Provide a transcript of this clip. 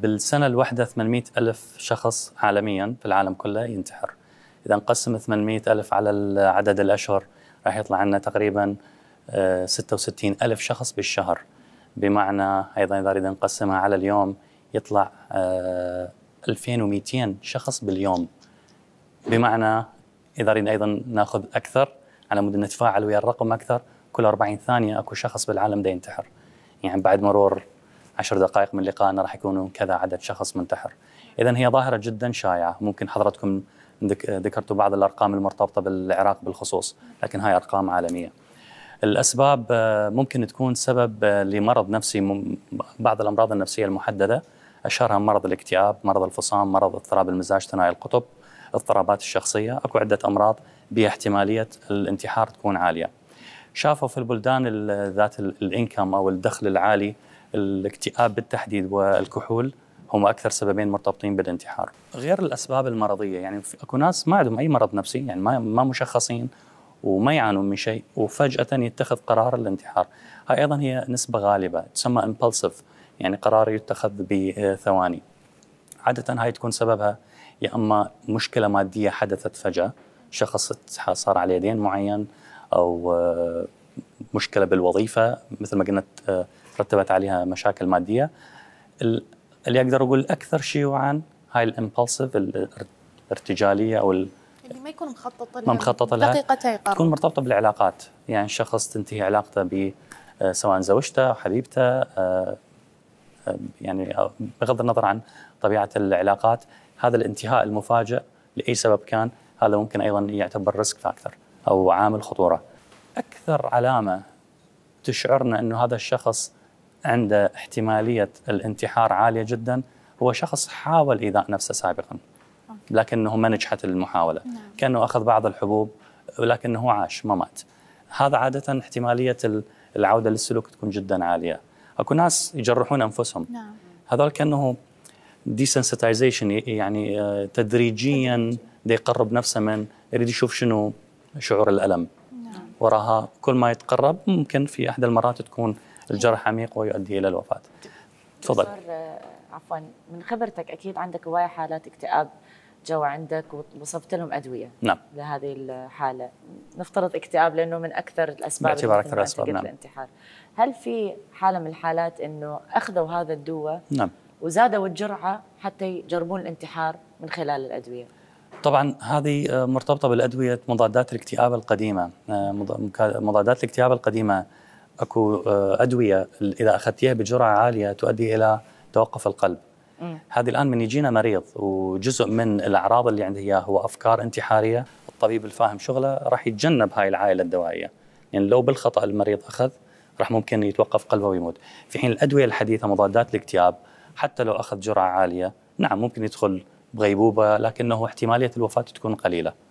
بالسنة الواحدة 800 ألف شخص عالميا في العالم كله ينتحر إذا نقسم 800 ألف على عدد الأشهر راح يطلع عنا تقريبا 66 آه، ألف شخص بالشهر بمعنى أيضا إذا أريد نقسمها على اليوم يطلع 2200 آه، شخص باليوم بمعنى إذا أريد أيضا ناخذ أكثر على مود نتفاعل ويا الرقم أكثر كل 40 ثانية أكو شخص بالعالم ده ينتحر يعني بعد مرور عشر دقائق من لقائنا راح يكونوا كذا عدد شخص منتحر اذا هي ظاهره جدا شائعه ممكن حضرتكم ذكرتوا بعض الارقام المرتبطه بالعراق بالخصوص لكن هاي ارقام عالميه الاسباب آه، ممكن تكون سبب آه، لمرض نفسي بعض الامراض النفسيه المحدده اشهرها مرض الاكتئاب مرض الفصام مرض اضطراب المزاج ثنائي القطب اضطرابات الشخصيه اكو عده امراض بها احتماليه الانتحار تكون عاليه شافوا في البلدان ذات الانكم او الدخل العالي الاكتئاب بالتحديد والكحول هم اكثر سببين مرتبطين بالانتحار غير الاسباب المرضيه يعني اكو ناس ما عندهم اي مرض نفسي يعني ما ما مشخصين وما يعانون من شيء وفجاه يتخذ قرار الانتحار هاي ايضا هي نسبه غالبه تسمى امبلسيف يعني قرار يتخذ بثواني عاده هاي تكون سببها يا اما مشكله ماديه حدثت فجاه شخص صار عليه دين معين او آه، مشكله بالوظيفه مثل ما قلنا ترتبت آه، عليها مشاكل ماديه اللي اقدر اقول اكثر شيوعا هاي الامبلسيف الارتجاليه او اللي ما يكون مخطط لها ما مخططه لها دقيقتين تكون مرتبطه بالعلاقات يعني شخص تنتهي علاقته ب آه، سواء زوجته او حبيبته يعني بغض النظر عن طبيعه العلاقات هذا الانتهاء المفاجئ لاي سبب كان هذا ممكن ايضا يعتبر ريسك فاكتور او عامل خطوره اكثر علامه تشعرنا انه هذا الشخص عنده احتماليه الانتحار عاليه جدا هو شخص حاول ايذاء نفسه سابقا لكنه ما نجحت المحاوله نعم. كانه اخذ بعض الحبوب ولكنه عاش ما مات هذا عاده احتماليه العوده للسلوك تكون جدا عاليه اكو ناس يجرحون انفسهم نعم. هذول كانه ديسنسيتايزيشن يعني آه، تدريجيا يقرب نفسه من يريد يشوف شنو شعور الألم نعم. وراها كل ما يتقرب ممكن في أحد المرات تكون الجرح عميق ويؤدي إلى الوفاة تفضل آه، عفوا من خبرتك أكيد عندك هواية حالات اكتئاب جو عندك وصفت لهم ادويه نعم لهذه الحاله نفترض اكتئاب لانه من اكثر الاسباب باعتبار اكثر الاسباب نعم الانتحار هل في حاله من الحالات انه اخذوا هذا الدواء نعم وزادوا الجرعه حتى يجربون الانتحار من خلال الادويه طبعا هذه آه، مرتبطه بالادويه مضادات الاكتئاب القديمه آه، مضادات الاكتئاب القديمه اكو آه، ادويه اذا اخذتيها بجرعه عاليه تؤدي الى توقف القلب هذه الان من يجينا مريض وجزء من الاعراض اللي عنده اياها هو افكار انتحاريه الطبيب الفاهم شغله راح يتجنب هاي العائله الدوائيه يعني لو بالخطا المريض اخذ راح ممكن يتوقف قلبه ويموت في حين الادويه الحديثه مضادات الاكتئاب حتى لو اخذ جرعه عاليه نعم ممكن يدخل بغيبوبه لكنه احتماليه الوفاه تكون قليله.